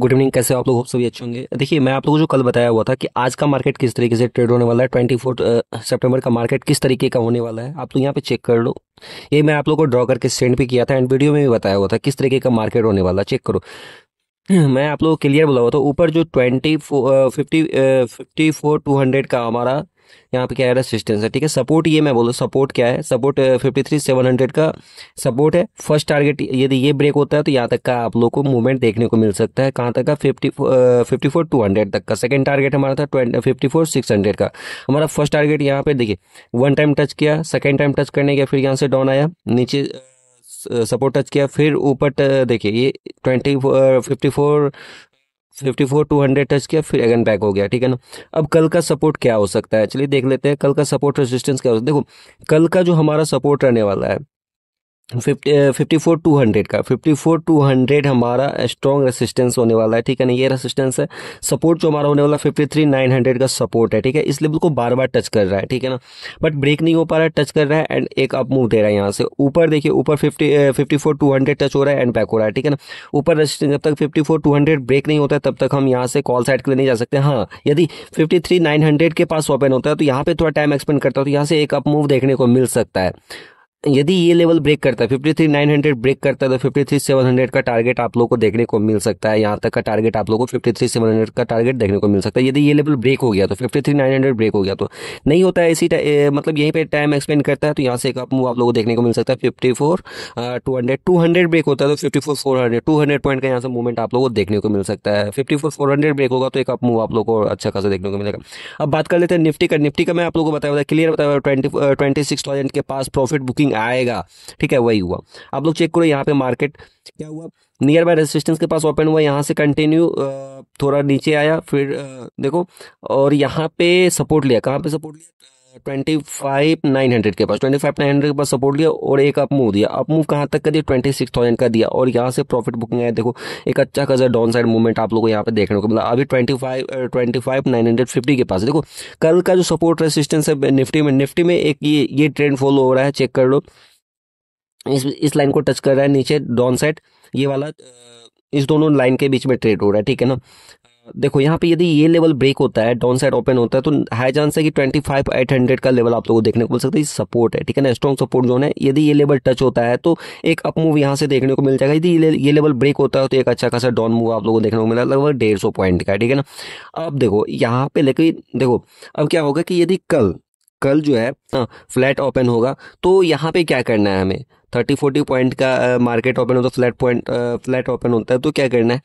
good evening कैसे आप लोग हो सभी अच्छे होंगे देखिए मैं आप लोगों को जो कल बताया हुआ था कि आज का मार्केट किस तरीके से ट्रेड होने वाला है ट्वेंटी फोर्थ सेप्टेम्बर का मार्केट किस तरीके का होने वाला है आप लोग यहाँ पे चेक कर लो ये मैं आप लोगों को ड्रॉ करके सेंड भी किया था एंड वीडियो में भी बताया हुआ था किस तरीके का मार्केट होने वाला चेक करो मैं आप लोगों को क्लियर बोला हुआ था ऊपर जो twenty fifty fifty four two hundred का हमारा यहाँ पे क्या है रेसिस्टेंस है ठीक है सपोर्ट ये मैं बोलूँ सपोर्ट क्या है support fifty three seven hundred का सपोर्ट है फर्स्ट टारगेट यदि ये ब्रेक होता है तो यहाँ तक का आप लोग को मूवमेंट देखने को मिल सकता है कहाँ तक का fifty fifty four two hundred तक का सेकेंड टारगेट हमारा था twenty fifty four six hundred का हमारा फर्स्ट टारगेट यहाँ पे देखिए वन टाइम टच किया सेकेंड टाइम टच करने गया फिर यहाँ से डाउन आया नीचे सपोर्ट uh, टच किया फिर ऊपर uh, देखिए ये twenty fifty four fifty four two hundred touch किया फिर अगेन बैक हो गया ठीक है ना अब कल का सपोर्ट क्या हो सकता है चलिए देख लेते हैं कल का सपोर्ट रेजिस्टेंस क्या हो सकता है देखो कल का जो हमारा सपोर्ट रहने वाला है fifty fifty four two hundred का फिफ्टी फोर टू हंड्रेड हमारा स्ट्रॉन्ग रेसिस्टेंस होने वाला है ठीक है ना ये रेसिस्टेंस है सपोर्ट जो हमारा होने वाला फिफ्टी थ्री नाइन हंड्रेड का सपोर्ट है ठीक है इस लेवल को बार बार टच कर रहा है ठीक है ना बट ब्रेक नहीं हो पा रहा है टच कर रहा है एंड एक अप मूव दे रहा है यहाँ से ऊपर देखिए ऊपर fifty fifty four two hundred touch हो रहा है एंड बैक हो रहा है ठीक है ना ऊपर रेसिस्टेंस जब तक fifty four two hundred break नहीं होता है तब तक हम यहाँ से कॉल साइड के लिए नहीं जा सकते हाँ यदि फिफ्टी थ्री नाइन हंड्रेड के पास ओपन होता है तो यहाँ पर थोड़ा टाइम एक्सपेंड करता है तो यहाँ से एक अप मूव देखने को मिल सकता है यदि ये लेवल ब्रेक करता है fifty three nine hundred break करता है तो फिफ्टी थ्री सेवन हंड्रेड का टारगेट आप लोग को देखने को मिल सकता है यहाँ तक का टारगेट आप लोग को फिफ्टी थ्री सेवन हंड्रेड का टारगेट देखने को मिल सकता है यदि ये लेवल ब्रेक हो गया तो fifty three nine hundred break हो गया तो नहीं होता है इसी मतलब यहीं पर टाइम एक्सपेंड करता है तो यहाँ से एक आप मूव आप लोग को देखने को मिल सकता है fifty four two hundred two hundred break होता है तो fifty four four hundred two hundred point का यहाँ से मूवमेंट आप लोग को देखने को मिल सकता है fifty four four hundred break होगा तो एक आप मूव आप लोग को अच्छा खासा देखने को मिलेगा अब बात कर लेते हैं निफ्टी का निफ्टी का मैं आप लोगों को बताया क्लियर बताया ट्वेंटी ट्वेंटी सिक्स थाउजेंड के पास प्रॉफिट बुकिंग आएगा ठीक है वही हुआ आप लोग चेक करो यहाँ पे मार्केट क्या हुआ नियर बाय रेजिस्टेंस के पास ओपन हुआ यहाँ से कंटिन्यू थोड़ा नीचे आया फिर देखो और यहाँ पे सपोर्ट लिया कहाँ पे सपोर्ट लिया ट्वेंटी फाइव नाइन हंड्रेड के पास ट्वेंटी फाइव नाइन हंड्रेड के पास सपोर्ट लिया और एक अप मूव दिया अप मूव कहाँ तक का दिया ट्वेंटी सिक्स थाउजेंड का दिया और यहाँ से प्रॉफिट बुकिंग आया देखो एक अच्छा खासा डाउन साइड मूवमेंट आप लोगों को यहाँ पे देखने को मिला अभी twenty five twenty five nine hundred fifty के पास देखो कल का जो सपोर्ट रेसिस्टेंस है निफ्टी में निफ्टी में एक ये ये ट्रेंड फॉलो हो रहा है चेक कर लो इस इस लाइन को टच कर रहा है नीचे डाउन साइड ये वाला इस दोनों लाइन के बीच में ट्रेड हो रहा है ठीक है ना देखो यहाँ पे यदि ये लेवल ब्रेक होता है डाउन साइड ओपन होता है तो हाई चांस है कि ट्वेंटी फाइव एट हंड्रेड का लेवल आप लोगों को देखने को मिल सकता है सपोर्ट है ठीक है ना स्ट्रॉन्ग सपोर्ट जोन है यदि ये लेवल टच होता है तो एक अप मूव यहाँ से देखने को मिल जाएगा यदि ये, लेवल ब्रेक होता है तो एक अच्छा खासा डाउन मूव आप लोगों को देखने को मिला लगभग डेढ़ सौ पॉइंट का ठीक है ना अब देखो यहाँ पे लेकिन देखो अब क्या होगा कि यदि कल कल जो है फ्लैट हाँ, ओपन होगा तो यहाँ पे क्या करना है हमें थर्टी फोर्टी पॉइंट का मार्केट ओपन होता है फ्लैट पॉइंट फ्लैट ओपन होता है तो क्या करना है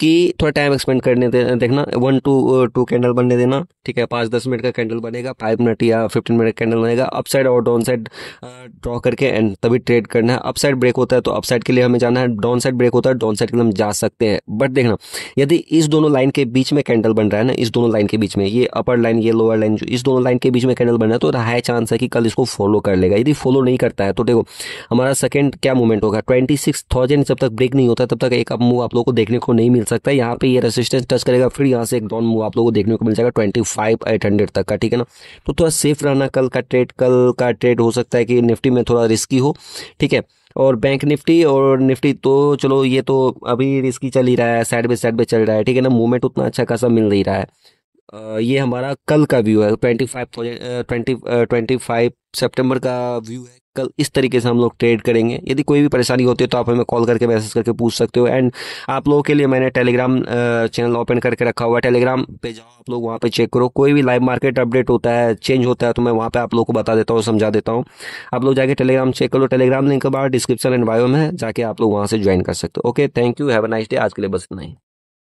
कि थोड़ा टाइम एक्सपेंड करने दे, देखना वन टू टू कैंडल बनने देना ठीक है पाँच दस मिनट का कैंडल बनेगा फाइव मिनट या फिफ्टीन मिनट कैंडल बनेगा अप साइड और डाउन साइड ड्रॉ करके एंड तभी ट्रेड करना है अप साइड ब्रेक होता है तो अप साइड के लिए हमें जाना है डाउन साइड ब्रेक होता है डाउन साइड के लिए हम जा सकते हैं बट देखना यदि इस दोनों लाइन के बीच में कैंडल बन रहा है ना इस दोनों लाइन के बीच में ये अपर लाइन ये लोअर लाइन जो इस दोनों लाइन के बीच में कैंडल बन रहा है तो हाई चांस है कि कल इसको फॉलो कर लेगा यदि फॉलो नहीं करता है तो देखो हमारा सेकेंड क्या मूवमेंट होगा ट्वेंटी सिक्स थाउजेंड जब तक ब्रेक नहीं होता तब तक एक मूव आप लोग को देखने को नहीं मिलता सकता है यहाँ पे ये रेसिस्टेंस टच करेगा फिर यहाँ से एक डाउन मूव आप लोगों को देखने को मिल जाएगा ट्वेंटी फाइव एट हंड्रेड तक का ठीक है ना तो थोड़ा सेफ रहना कल का ट्रेड कल का ट्रेड हो सकता है कि निफ्टी में थोड़ा रिस्की हो ठीक है और बैंक निफ्टी और निफ्टी तो चलो ये तो अभी रिस्की चल ही रहा है साइड बाई साइड बाई चल रहा है ठीक है ना मूवमेंट उतना अच्छा खासा मिल नहीं रहा है ये हमारा कल का व्यू है twenty five twenty twenty five September का व्यू है कल इस तरीके से हम लोग ट्रेड करेंगे यदि कोई भी परेशानी होती है तो आप हमें कॉल करके मैसेज करके पूछ सकते हो एंड आप लोगों के लिए मैंने टेलीग्राम चैनल ओपन करके रखा हुआ है टेलीग्राम पे जाओ आप लोग वहाँ पे चेक करो कोई भी लाइव मार्केट अपडेट होता है चेंज होता है तो मैं वहाँ पे आप लोग को बता देता हूँ समझा देता हूँ आप लोग जाके टेलीग्राम चेक करो टेलीग्राम लिंक बाहर डिस्क्रिप्शन एंड बायो में जाके आप लोग वहाँ से ज्वाइन कर सकते हो okay thank you have a nice day आज के लिए बस इतना ही